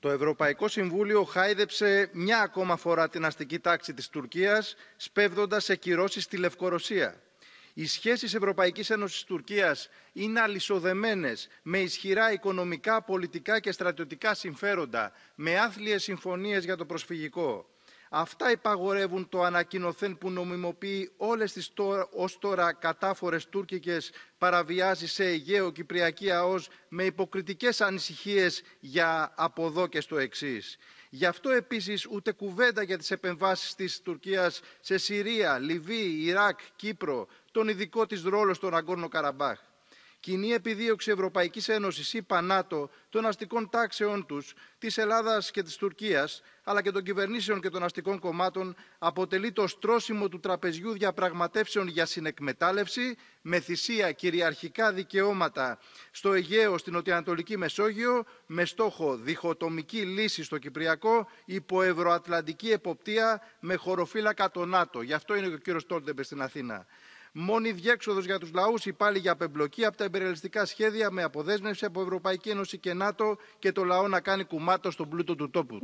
Το Ευρωπαϊκό Συμβούλιο χάιδεψε μια ακόμα φορά την αστική τάξη της Τουρκίας, σπέβδοντας σε κυρώσεις τη Λευκορωσία. Οι σχέσεις Ευρωπαϊκής Ένωσης Τουρκίας είναι αλυσοδεμένες με ισχυρά οικονομικά, πολιτικά και στρατιωτικά συμφέροντα, με άθλιες συμφωνίες για το προσφυγικό. Αυτά υπαγορεύουν το ανακοινωθέν που νομιμοποιεί όλες τις τώρα, ως τώρα κατάφορες τουρκικές παραβιάσεις σε Αιγαίο Κυπριακή ΑΟΣ με υποκριτικές ανησυχίες για από εδώ και στο εξής. Γι' αυτό επίσης ούτε κουβέντα για τις επεμβάσεις της Τουρκίας σε Συρία, Λιβύη, Ιράκ, Κύπρο, τον ειδικό της ρόλος στον Αγκόρνο Καραμπάχ κοινή επιδίωξη Ευρωπαϊκής Ένωσης ή Πανάτο των αστικών τάξεών τους, της Ελλάδας και της Τουρκίας, αλλά και των κυβερνήσεων και των αστικών κομμάτων, αποτελεί το στρώσιμο του τραπεζιού διαπραγματεύσεων για συνεκμετάλλευση, με θυσία κυριαρχικά δικαιώματα στο Αιγαίο, στην Νοτιοανατολική Μεσόγειο, με στόχο διχοτομική λύση στο Κυπριακό, υπό ευρωατλαντική εποπτεία, με χωροφύλακα το ΝΑΤΟ. Γι' αυτό είναι ο κύριος Τόλτεμπε στην Αθήνα. Μόνη διέξοδος για τους λαούς ή πάλι για απεμπλοκή από τα εμπεριαλιστικά σχέδια με αποδέσμευση από Ευρωπαϊκή Ένωση και ΝΑΤΟ και το λαό να κάνει κουμάτο στον πλούτο του τόπου.